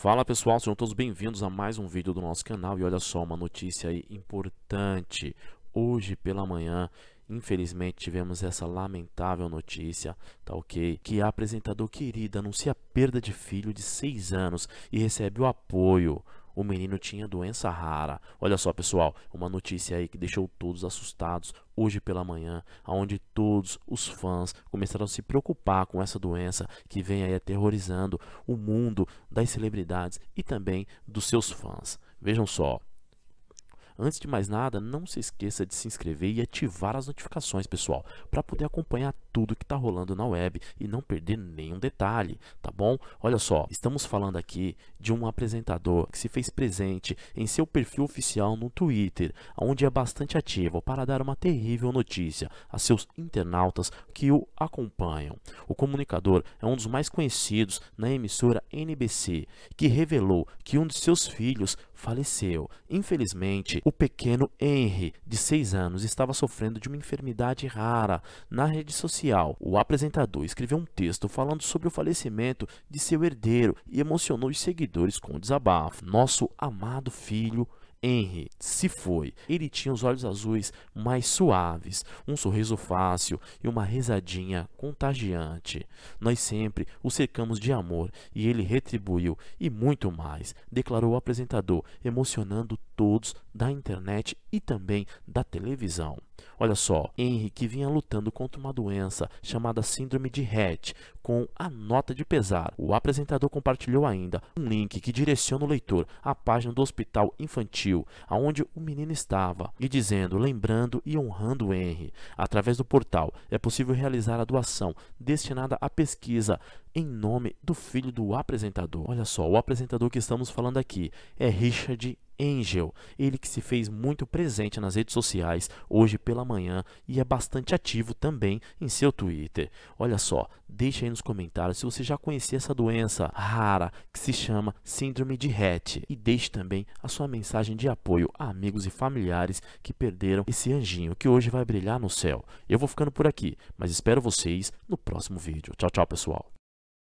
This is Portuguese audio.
Fala pessoal, sejam todos bem-vindos a mais um vídeo do nosso canal e olha só uma notícia aí importante. Hoje pela manhã, infelizmente tivemos essa lamentável notícia, tá ok? Que a apresentador querida anuncia a perda de filho de 6 anos e recebe o apoio o menino tinha doença rara. Olha só, pessoal, uma notícia aí que deixou todos assustados hoje pela manhã, aonde todos os fãs começaram a se preocupar com essa doença que vem aí aterrorizando o mundo das celebridades e também dos seus fãs. Vejam só, Antes de mais nada, não se esqueça de se inscrever e ativar as notificações, pessoal, para poder acompanhar tudo que está rolando na web e não perder nenhum detalhe, tá bom? Olha só, estamos falando aqui de um apresentador que se fez presente em seu perfil oficial no Twitter, onde é bastante ativo para dar uma terrível notícia a seus internautas que o acompanham. O comunicador é um dos mais conhecidos na emissora NBC, que revelou que um de seus filhos faleceu. Infelizmente, o pequeno Henry, de 6 anos, estava sofrendo de uma enfermidade rara. Na rede social, o apresentador escreveu um texto falando sobre o falecimento de seu herdeiro e emocionou os seguidores com o desabafo. Nosso amado filho Henry se foi. Ele tinha os olhos azuis mais suaves, um sorriso fácil e uma risadinha contagiante. Nós sempre o cercamos de amor e ele retribuiu e muito mais, declarou o apresentador, emocionando todos da internet e também da televisão. Olha só, Henry que vinha lutando contra uma doença chamada Síndrome de Rett, com a nota de pesar. O apresentador compartilhou ainda um link que direciona o leitor à página do hospital infantil, aonde o menino estava, e dizendo, lembrando e honrando o Henry. Através do portal, é possível realizar a doação destinada à pesquisa em nome do filho do apresentador. Olha só, o apresentador que estamos falando aqui é Richard Angel, ele que se fez muito presente nas redes sociais hoje pela manhã e é bastante ativo também em seu Twitter. Olha só, deixa aí nos comentários se você já conhecia essa doença rara que se chama Síndrome de Rett e deixe também a sua mensagem de apoio a amigos e familiares que perderam esse anjinho que hoje vai brilhar no céu. Eu vou ficando por aqui, mas espero vocês no próximo vídeo. Tchau, tchau, pessoal.